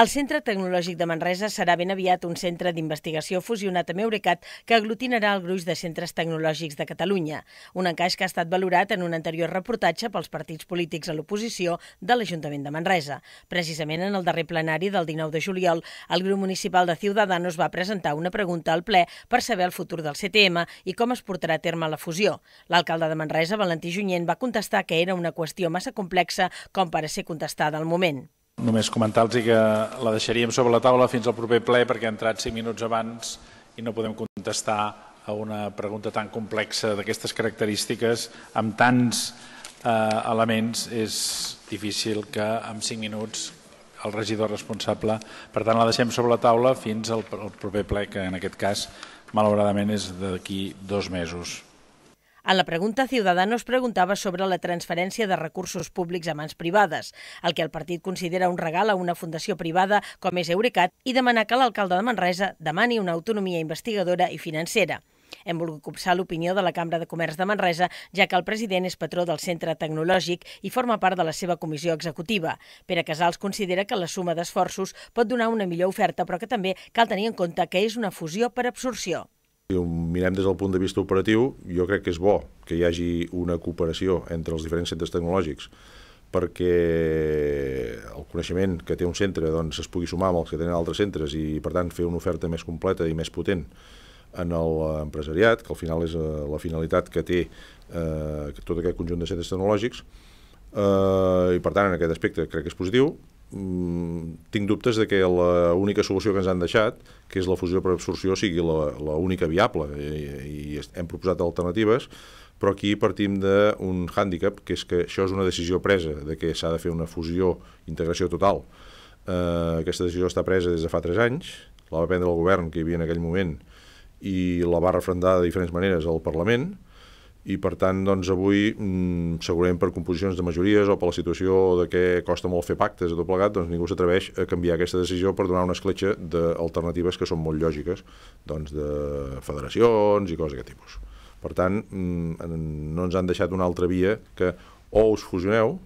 El Centre Tecnològic de Manresa serà ben aviat un centre d'investigació fusionat amb Eurecat que aglutinarà el gruix de centres tecnològics de Catalunya, un encaix que ha estat valorat en un anterior reportatge pels partits polítics a l'oposició de l'Ajuntament de Manresa. Precisament en el darrer plenari del 19 de juliol, el grup municipal de Ciudadanos va presentar una pregunta al ple per saber el futur del CTM i com es portarà a terme la fusió. L'alcalde de Manresa, Valentí Junyent, va contestar que era una qüestió massa complexa com per a ser contestada al moment. Només comentar-los que la deixaríem sobre la taula fins al proper ple perquè ha entrat 5 minuts abans i no podem contestar a una pregunta tan complexa d'aquestes característiques amb tants eh, elements és difícil que en 5 minuts el regidor responsable. Per tant, la deixem sobre la taula fins al, al proper ple, que en aquest cas, malauradament, és d'aquí dos mesos. En la pregunta Ciudadanos preguntava sobre la transferència de recursos públics a mans privades, el que el partit considera un regal a una fundació privada com és Eurecat i demanar que l'alcalde de Manresa demani una autonomia investigadora i financera. Hem volgut copsar l'opinió de la Cambra de Comerç de Manresa, ja que el president és patró del Centre Tecnològic i forma part de la seva comissió executiva. Pere Casals considera que la suma d'esforços pot donar una millor oferta, però que també cal tenir en compte que és una fusió per absorció. Si ho mirem des del punt de vista operatiu, jo crec que és bo que hi hagi una cooperació entre els diferents centres tecnològics perquè el coneixement que té un centre doncs, es pugui sumar amb els que tenen altres centres i, per tant, fer una oferta més completa i més potent en l'empresariat, eh, que al final és eh, la finalitat que té eh, tot aquest conjunt de centres tecnològics, eh, i per tant, en aquest aspecte crec que és positiu, Mm, tinc dubtes de que la única solució que ens han deixat, que és la fusió per absorció, sigui la, la única viable i, i hem proposat alternatives, però aquí partim d'un hàndicap, que és que això és una decisió presa, de que s'ha de fer una fusió, integració total. Eh, aquesta decisió està presa des de fa 3 anys, la va prendre el govern que hi havia en aquell moment i la va refrendar de diferents maneres al Parlament, i per tant doncs, avui mm, segurament per composicions de majories o per la situació de què costa molt fer pactes a tot plegat, doncs ningú s'atreveix a canviar aquesta decisió per donar una escletxa d'alternatives que són molt lògiques doncs, de federacions i coses d'aquest tipus. Per tant, mm, no ens han deixat una altra via que o us fusioneu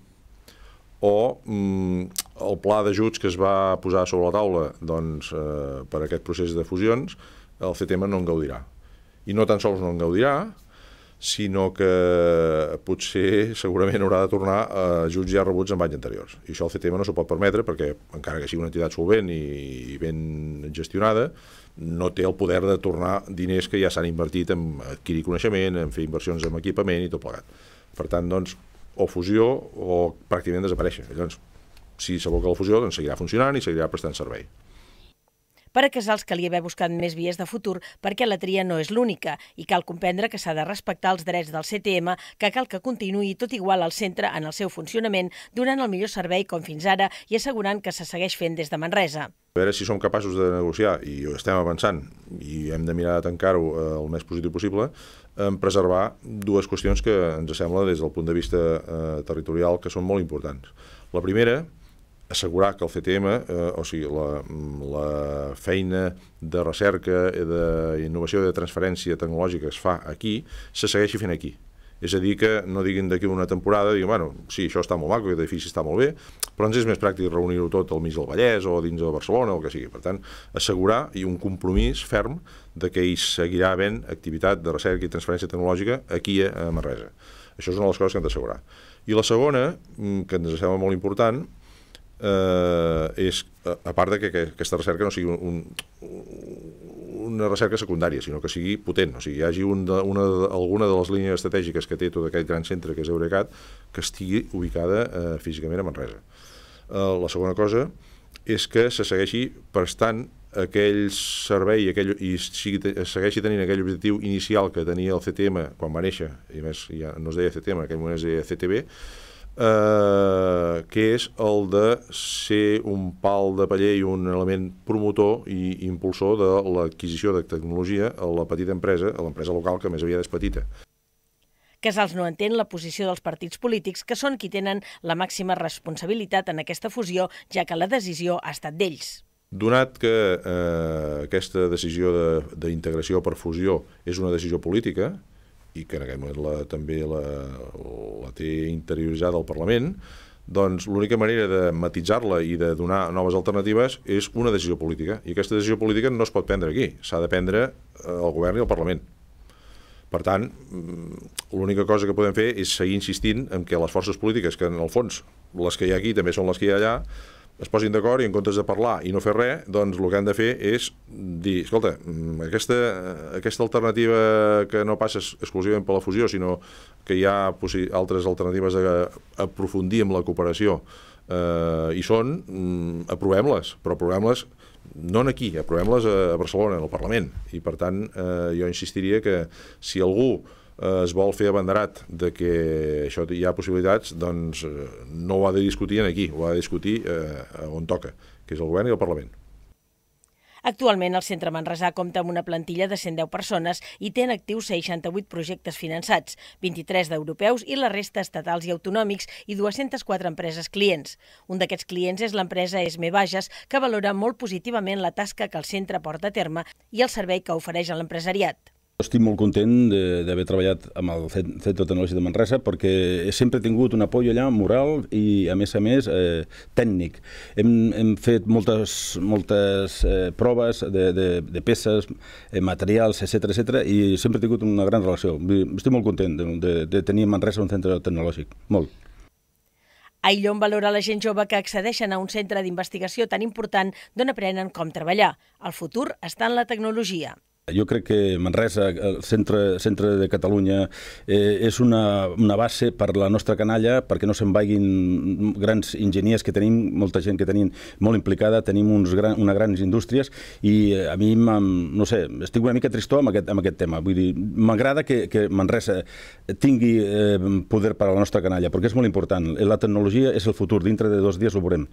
o mm, el pla d'ajuts que es va posar sobre la taula doncs, eh, per aquest procés de fusions, el CTM no en gaudirà. I no tan sols no en gaudirà, sinó que potser segurament haurà de tornar a jutjar rebuts en anys anteriors. I això el CTM no s'ho pot permetre perquè, encara que sigui una entitat solvent i ben gestionada, no té el poder de tornar diners que ja s'han invertit en adquirir coneixement, en fer inversions en equipament i tot plegat. Per tant, doncs, o fusió o pràcticament desapareixen. Llavors, si s'aboca la fusió, doncs seguirà funcionant i seguirà prestant servei. Per a Casals li haver buscat més vies de futur perquè la tria no és l'única i cal comprendre que s'ha de respectar els drets del CTM, que cal que continuï tot igual al centre en el seu funcionament, donant el millor servei com fins ara i assegurant que se segueix fent des de Manresa. A veure si som capaços de negociar, i estem avançant, i hem de mirar de tancar-ho eh, el més positiu possible, en preservar dues qüestions que ens sembla des del punt de vista eh, territorial que són molt importants. La primera, assegurar que el CTM, eh, o sigui, la, la feina de recerca, d'innovació i de transferència tecnològica que es fa aquí, se segueixi fent aquí. És a dir, que no diguin d'aquí una temporada, diguin, bueno, sí, això està molt maco, aquest edifici està molt bé, però ens és més pràctic reunir-ho tot al mig del Vallès o dins de Barcelona o el que sigui. Per tant, assegurar i un compromís ferm de que hi seguirà havent activitat de recerca i transferència tecnològica aquí a Marresa. Això és una de les coses que hem d'assegurar. I la segona, mm, que ens sembla molt important, eh, és, a part de que, que aquesta recerca no sigui un, un, una recerca secundària, sinó que sigui potent, o sigui, hi hagi un de, una, alguna de les línies estratègiques que té tot aquest gran centre que és Eurecat que estigui ubicada eh, físicament a Manresa. Eh, la segona cosa és que se segueixi prestant aquell servei aquell, i sigui, segueixi tenint aquell objectiu inicial que tenia el CTM quan va néixer, i més ja no es deia CTM, en aquell moment es deia CTB, eh, que és el de ser un pal de paller i un element promotor i impulsor de l'adquisició de tecnologia a la petita empresa, a l'empresa local que més aviat és petita. Casals no entén la posició dels partits polítics, que són qui tenen la màxima responsabilitat en aquesta fusió, ja que la decisió ha estat d'ells. Donat que eh, aquesta decisió d'integració de, per fusió és una decisió política, i que en aquest moment la, també la, la té interioritzada al Parlament, doncs l'única manera de matitzar-la i de donar noves alternatives és una decisió política. I aquesta decisió política no es pot prendre aquí, s'ha de prendre al eh, govern i al Parlament. Per tant, mm, l'única cosa que podem fer és seguir insistint en que les forces polítiques, que en el fons les que hi ha aquí també són les que hi ha allà, es posin d'acord i en comptes de parlar i no fer res, doncs el que han de fer és dir, escolta, mm, aquesta, aquesta alternativa que no passa exclusivament per la fusió, sinó que hi ha altres alternatives a aprofundir en la cooperació, eh, i són, mm, aprovem-les, però aprovem-les no aquí, aprovem-les a Barcelona, en el Parlament. I per tant, eh, jo insistiria que si algú Eh, es vol fer abanderat de que això hi ha possibilitats, doncs eh, no ho ha de discutir aquí, ho ha de discutir eh, on toca, que és el govern i el Parlament. Actualment, el Centre Manresà compta amb una plantilla de 110 persones i té en actiu 68 projectes finançats, 23 d'europeus i la resta estatals i autonòmics i 204 empreses clients. Un d'aquests clients és l'empresa Esme Bages, que valora molt positivament la tasca que el centre porta a terme i el servei que ofereix a l'empresariat. Estic molt content d'haver treballat amb el Centre Tecnològic de Manresa perquè he sempre tingut un apoi allà moral i, a més a més, eh, tècnic. Hem, hem fet moltes, moltes eh, proves de, de, de peces, eh, materials, etc etc i sempre he tingut una gran relació. Estic molt content de, de, de tenir a Manresa un centre tecnològic, molt. Aillon valora la gent jove que accedeixen a un centre d'investigació tan important d'on aprenen com treballar. El futur està en la tecnologia. Jo crec que Manresa, el centre, centre de Catalunya, eh, és una, una base per la nostra canalla, perquè no se'n vagin grans enginyers que tenim, molta gent que tenim molt implicada, tenim uns gran, una grans indústries, i eh, a mi, no sé, estic una mica tristó amb aquest, amb aquest tema. Vull dir, m'agrada que, que Manresa tingui eh, poder per a la nostra canalla, perquè és molt important. La tecnologia és el futur, dintre de dos dies ho veurem.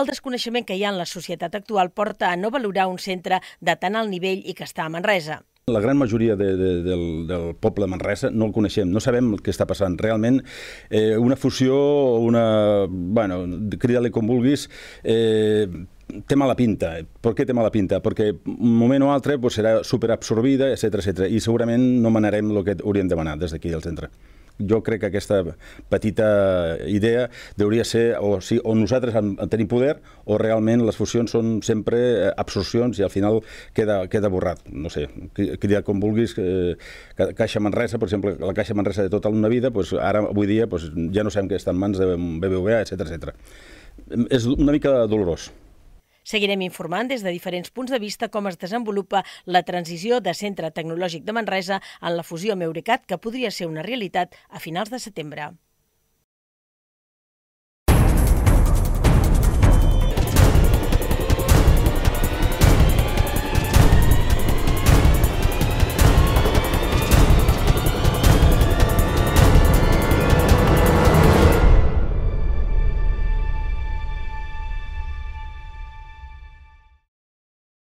El desconeixement que hi ha en la societat actual porta a no valorar un centre de tan alt nivell i que està a Manresa. La gran majoria de, de, del, del poble de Manresa no el coneixem, no sabem el que està passant. Realment, eh, una fusió, una... bueno, crida-li com vulguis, eh, té mala pinta. Per què té mala pinta? Perquè un moment o altre pues, serà superabsorbida, etc etc. i segurament no manarem el que hauríem de manar des d'aquí del centre jo crec que aquesta petita idea deuria ser o, sí, o nosaltres en, en tenim poder o realment les fusions són sempre eh, absorcions i al final queda, queda borrat. No sé, crida com vulguis, eh, Caixa Manresa, per exemple, la Caixa Manresa de tota una vida, doncs ara avui dia doncs, ja no sabem que està en mans de BBVA, etc etc. És una mica dolorós. Seguirem informant des de diferents punts de vista com es desenvolupa la transició de centre tecnològic de Manresa en la fusió amb Eurecat, que podria ser una realitat a finals de setembre.